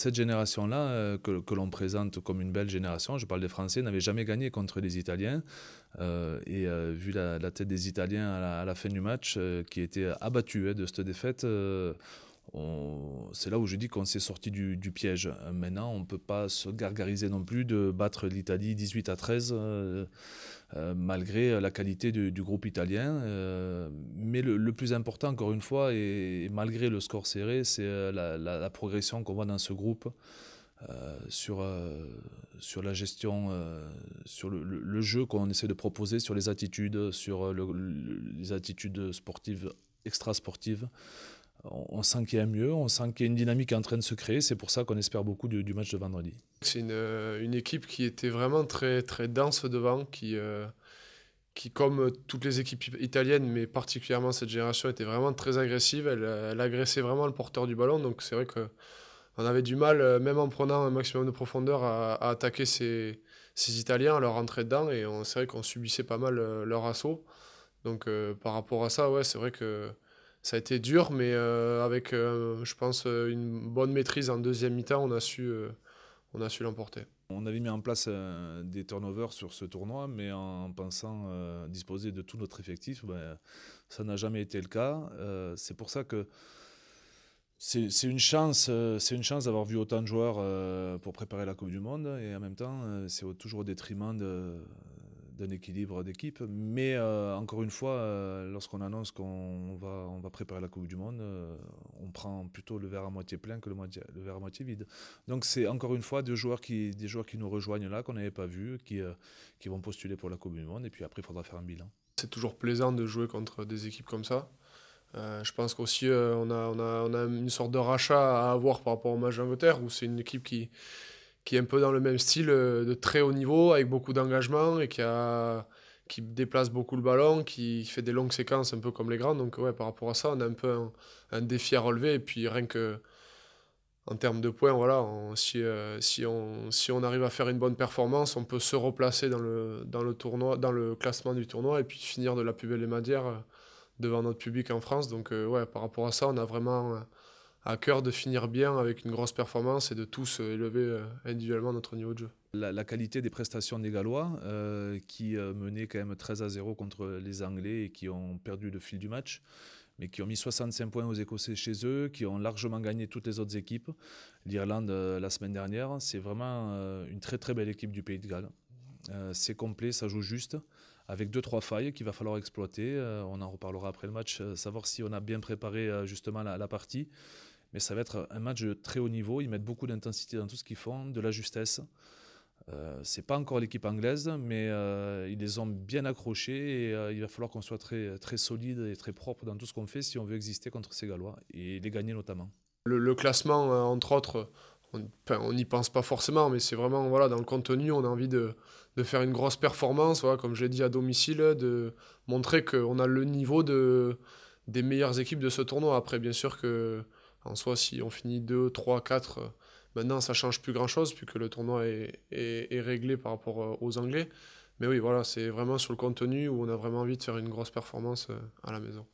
Cette génération-là, euh, que, l'on présente comme une belle génération, je parle des Français, n'avait jamais gagné contre les Italiens. Euh, et euh, vu la, tête des Italiens à la, fin du match, qui était abattue hein, de cette défaite, c'est là où je dis qu'on s'est sorti du, piège. Maintenant, on ne peut pas se gargariser non plus de battre l'Italie 18 à 13, euh, euh, malgré la qualité du, groupe italien. Euh, mais le, plus important, encore une fois, et, malgré le score serré, c'est la, progression qu'on voit dans ce groupe. sur, sur la gestion, sur le, jeu qu'on essaie de proposer, sur les attitudes, sur les attitudes sportives, extra-sportives on sent qu'il y a mieux, on sent qu'il y a une dynamique en train de se créer. C'est pour ça qu'on espère beaucoup du, match de vendredi. C'est euh, une, équipe qui était vraiment très, très dense devant, qui, euh, qui, comme toutes les équipes italiennes, mais particulièrement cette génération, était vraiment très agressive. Elle, euh, agressait vraiment le porteur du ballon. Donc c'est vrai qu'on avait du mal, même en prenant un maximum de profondeur, à, attaquer ces, Italiens, à leur rentrer dedans. Et c'est vrai qu'on subissait pas mal leur assaut. Donc par rapport à ça, ouais, c'est vrai que ça a été dur, mais euh, avec, euh, je pense, euh, une bonne maîtrise en deuxième mi-temps, on a su, su l'emporter. On avait mis en place des turnovers sur ce tournoi, mais en pensant disposer de tout notre effectif, ben, ça n'a jamais été le cas. c'est pour ça que c'est une chance, c'est une chance d'avoir vu autant de joueurs pour préparer la Coupe du Monde, et en même temps, c'est toujours au détriment de, d'un équilibre d'équipe. Mais euh, encore une fois, euh, lorsqu'on annonce qu'on va, on va préparer la Coupe du Monde, euh, on prend plutôt le verre à moitié plein que le, verre à moitié vide. Donc c'est encore une fois des joueurs qui, des joueurs qui nous rejoignent là, qu'on n'avait pas vu, qui, qui vont postuler pour la Coupe du Monde. Et puis après, il faudra faire un bilan. C'est toujours plaisant de jouer contre des équipes comme ça. je pense qu'aussi, on, a, on, a, on, a, une sorte de rachat à avoir par rapport au match d'Angleterre, où c'est une équipe qui, qui est un peu dans le même style euh, de très haut niveau, avec beaucoup d'engagement et qui, a, qui déplace beaucoup le ballon, qui fait des longues séquences un peu comme les grands. Donc ouais, par rapport à ça, on a un peu un, défi à relever. Et puis rien que en termes de points, voilà, si, euh, si, on, si on arrive à faire une bonne performance, on peut se replacer dans le, dans le, tournoi, dans le classement du tournoi et puis finir de la plus belle des devant notre public en France. Donc euh, ouais, par rapport à ça, on a vraiment à cœur de finir bien avec une grosse performance et de tous euh, élever euh, individuellement notre niveau de jeu. La, qualité des prestations des Gallois, euh, qui menaient quand même 13 à 0 contre les Anglais et qui ont perdu le fil du match, mais qui ont mis 65 points aux Écossais chez eux, qui ont largement gagné toutes les autres équipes. L'Irlande, la semaine dernière, c'est vraiment une très très belle équipe du pays de Galles. Euh, c'est complet, ça joue juste, avec deux trois failles qu'il va falloir exploiter. Euh, on en reparlera après le match, euh, savoir si on a bien préparé justement la, la partie. Mais ça va être un match de très haut niveau. Ils mettent beaucoup d'intensité dans tout ce qu'ils font, de la justesse. Euh, c'est pas encore l'équipe anglaise, mais ils les ont bien accrochés et il va falloir qu'on soit très, très solide et très propre dans tout ce qu'on fait si on veut exister contre ces Gallois et les gagner notamment. Le, le classement, hein, entre autres, on n'y pense pas forcément, mais c'est vraiment voilà, dans le contenu, on a envie de, de faire une grosse performance, comme je l'ai dit, à domicile, de montrer qu'on a le niveau de, des meilleures équipes de ce tournoi. Après, bien sûr que en soi, si on finit 2, 3, 4, maintenant ça change plus grand-chose puisque le tournoi est, réglé par rapport aux Anglais. Mais oui, voilà, c'est vraiment sur le contenu où on a vraiment envie de faire une grosse performance à la maison.